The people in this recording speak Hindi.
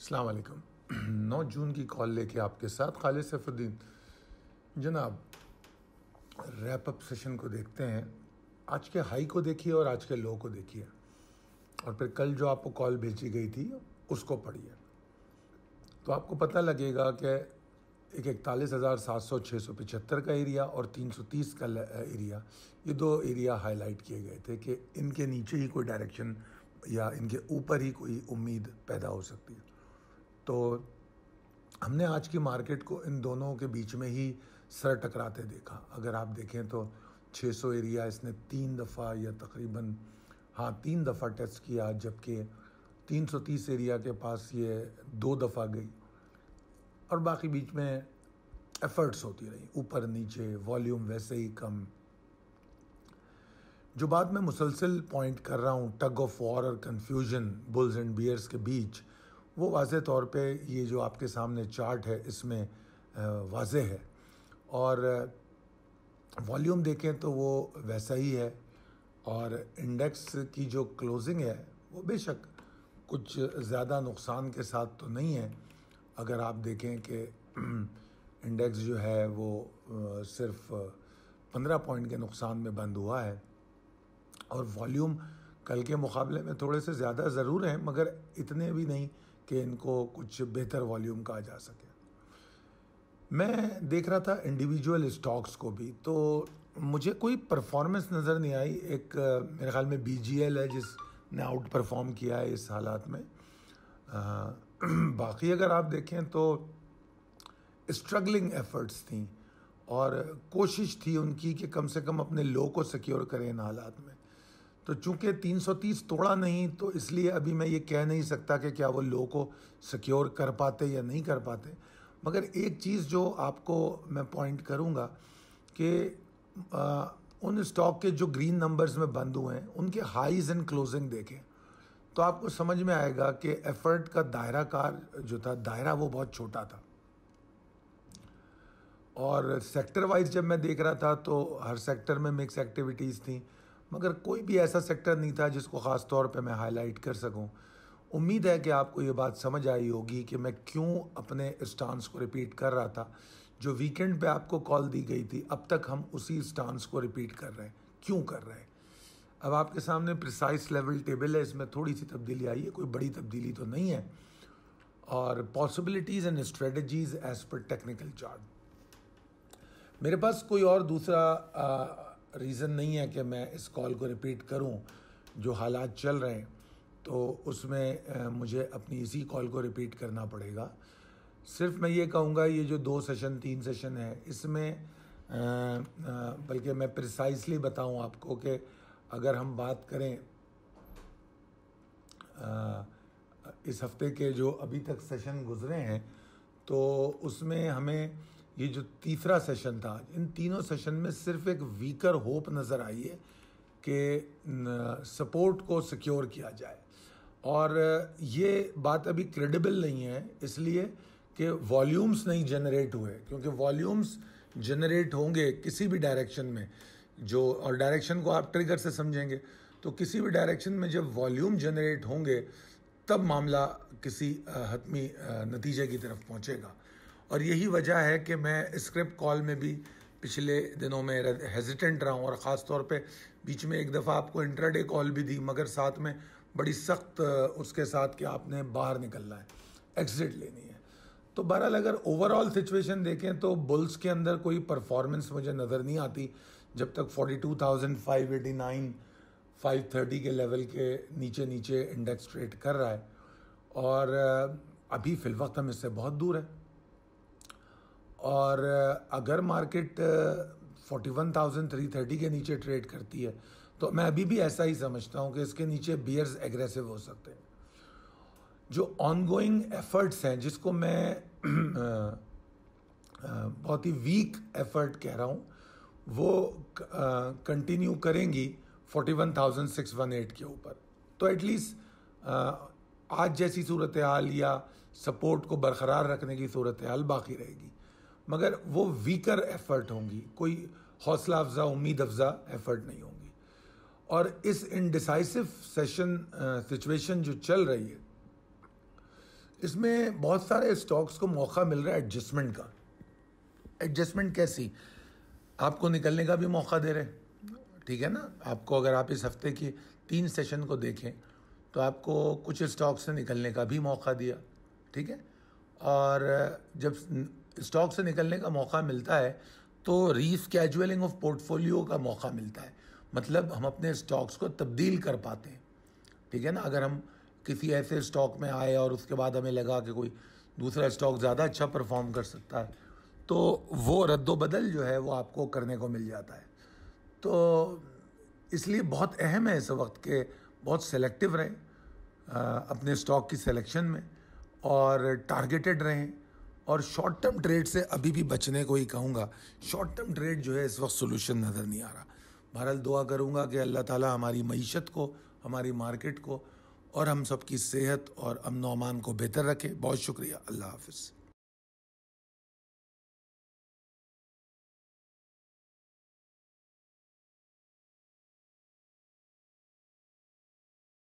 अलैक्म नौ जून की कॉल लेके आपके साथ खालिद सफुद्दीन जनाब रैप अप सेशन को देखते हैं आज के हाई को देखिए और आज के लो को देखिए और फिर कल जो आपको कॉल भेजी गई थी उसको पढ़िए तो आपको पता लगेगा कि एक इकतालीस हज़ार सात सौ छः सौ पचहत्तर का एरिया और तीन सौ तीस का एरिया ये दो एरिया हाईलाइट किए गए थे कि इनके नीचे ही कोई डायरेक्शन या इनके ऊपर ही कोई उम्मीद पैदा हो सकती है तो हमने आज की मार्केट को इन दोनों के बीच में ही सर टकराते देखा अगर आप देखें तो 600 एरिया इसने तीन दफ़ा या तकरीबन हाँ तीन दफ़ा टेस्ट किया जबकि 330 एरिया के पास ये दो दफ़ा गई और बाकी बीच में एफर्ट्स होती रही ऊपर नीचे वॉल्यूम वैसे ही कम जो बात मैं मुसलसिल पॉइंट कर रहा हूँ टग ऑफ वॉर और कन्फ्यूजन बुल्स एंड बियर्स के बीच वो वाज तौर पे ये जो आपके सामने चार्ट है इसमें वाज है और वॉल्यूम देखें तो वो वैसा ही है और इंडेक्स की जो क्लोजिंग है वो बेशक कुछ ज़्यादा नुकसान के साथ तो नहीं है अगर आप देखें कि इंडेक्स जो है वो सिर्फ पंद्रह पॉइंट के नुकसान में बंद हुआ है और वॉल्यूम कल के मुकाबले में थोड़े से ज़्यादा ज़रूर हैं मगर इतने भी नहीं कि इनको कुछ बेहतर वॉल्यूम कहा जा सके मैं देख रहा था इंडिविजुअल स्टॉक्स को भी तो मुझे कोई परफॉर्मेंस नज़र नहीं आई एक मेरे ख्याल में बी है जिसने आउट परफॉर्म किया है इस हालात में आ, बाकी अगर आप देखें तो स्ट्रगलिंग एफर्ट्स थी और कोशिश थी उनकी कि कम से कम अपने लो को सिक्योर करें इन हालात में तो चूंकि 330 तोड़ा नहीं तो इसलिए अभी मैं ये कह नहीं सकता कि क्या वो लो को सिक्योर कर पाते या नहीं कर पाते मगर एक चीज़ जो आपको मैं पॉइंट करूँगा कि उन स्टॉक के जो ग्रीन नंबर्स में बंद हुए हैं उनके हाईज एंड क्लोजिंग देखें तो आपको समझ में आएगा कि एफर्ट का दायरा कार जो था दायरा वो बहुत छोटा था और सेक्टर वाइज जब मैं देख रहा था तो हर सेक्टर में मिक्स एक्टिविटीज़ थी मगर कोई भी ऐसा सेक्टर नहीं था जिसको ख़ास तौर पे मैं हाईलाइट कर सकूं उम्मीद है कि आपको ये बात समझ आई होगी कि मैं क्यों अपने स्टांस को रिपीट कर रहा था जो वीकेंड पे आपको कॉल दी गई थी अब तक हम उसी स्टांस को रिपीट कर रहे हैं क्यों कर रहे हैं अब आपके सामने प्रिसाइस लेवल टेबल है इसमें थोड़ी सी तब्दीली आई है कोई बड़ी तब्दीली तो नहीं है और possibilities and strategies as per technical chart मेरे पास कोई और दूसरा रीज़न नहीं है कि मैं इस कॉल को रिपीट करूं जो हालात चल रहे हैं तो उसमें मुझे अपनी इसी कॉल को रिपीट करना पड़ेगा सिर्फ मैं ये कहूँगा ये जो दो सेशन तीन सेशन है इसमें बल्कि मैं प्रिसाइसली बताऊँ आपको कि अगर हम बात करें आ, इस हफ्ते के जो अभी तक सेशन गुजरे हैं तो उसमें हमें ये जो तीसरा सेशन था इन तीनों सेशन में सिर्फ एक वीकर होप नज़र आई है कि सपोर्ट को सिक्योर किया जाए और ये बात अभी क्रेडिबल नहीं है इसलिए कि वॉल्यूम्स नहीं जनरेट हुए क्योंकि वॉल्यूम्स जनरेट होंगे किसी भी डायरेक्शन में जो और डायरेक्शन को आप ट्रिगर से समझेंगे तो किसी भी डायरेक्शन में जब वॉल्यूम जनरेट होंगे तब मामला किसी हतमी नतीजे की तरफ पहुंचेगा और यही वजह है कि मैं स्क्रिप्ट कॉल में भी पिछले दिनों में हेजिटेंट रहा हूँ और ख़ास तौर पे बीच में एक दफ़ा आपको इंट्राडे कॉल भी दी मगर साथ में बड़ी सख्त उसके साथ कि आपने बाहर निकलना है एग्ज़िट लेनी है तो बहरहाल अगर ओवरऑल सिचुएशन देखें तो बुल्स के अंदर कोई परफॉर्मेंस मुझे नज़र नहीं आती जब तक 42,589 530 के लेवल के नीचे नीचे इंडेक्स ट्रेड कर रहा है और अभी फ़िलवक्त हम इससे बहुत दूर है और अगर मार्केट 41,330 के नीचे ट्रेड करती है तो मैं अभी भी ऐसा ही समझता हूँ कि इसके नीचे बियर्स एग्रेसिव हो सकते हैं जो ऑनगोइंग एफर्ट्स हैं जिसको मैं बहुत ही वीक एफर्ट कह रहा हूँ वो कंटिन्यू करेंगी 41,618 के ऊपर तो एटलीस्ट आज जैसी सूरत हाल या सपोर्ट को बरकरार रखने की सूरत हाल बाकी रहेगी मगर वो वीकर एफर्ट होंगी कोई हौसला अफजा उम्मीद अफजा एफर्ट नहीं होंगी और इस इनडिसाइसिव सेशन सिचुएशन जो चल रही है इसमें बहुत सारे स्टॉक्स को मौका मिल रहा है एडजस्टमेंट का एडजस्टमेंट कैसी आपको निकलने का भी मौका दे रहे ठीक है ना आपको अगर आप इस हफ्ते के तीन सेशन को देखें तो आपको कुछ स्टॉक से निकलने का भी मौका दिया ठीक है और जब स्टॉक से निकलने का मौका मिलता है तो रीस्केजुअलिंग ऑफ पोर्टफोलियो का मौका मिलता है मतलब हम अपने स्टॉक्स को तब्दील कर पाते हैं ठीक है ना अगर हम किसी ऐसे स्टॉक में आए और उसके बाद हमें लगा कि कोई दूसरा स्टॉक ज़्यादा अच्छा परफॉर्म कर सकता है तो वो रद्दोबदल जो है वो आपको करने को मिल जाता है तो इसलिए बहुत अहम है इस वक्त के बहुत सेलेक्टिव रहें अपने स्टॉक की सिलेक्शन में और टारगेटेड रहें और शॉर्ट टर्म ट्रेड से अभी भी बचने को ही कहूँगा शॉर्ट टर्म ट्रेड जो है इस वक्त सोल्यूशन नज़र नहीं आ रहा बहरहाल दुआ करूँगा कि अल्लाह ताला हमारी मीशत को हमारी मार्केट को और हम सबकी सेहत और अमन अमान को बेहतर रखे बहुत शुक्रिया अल्लाह हाफिज़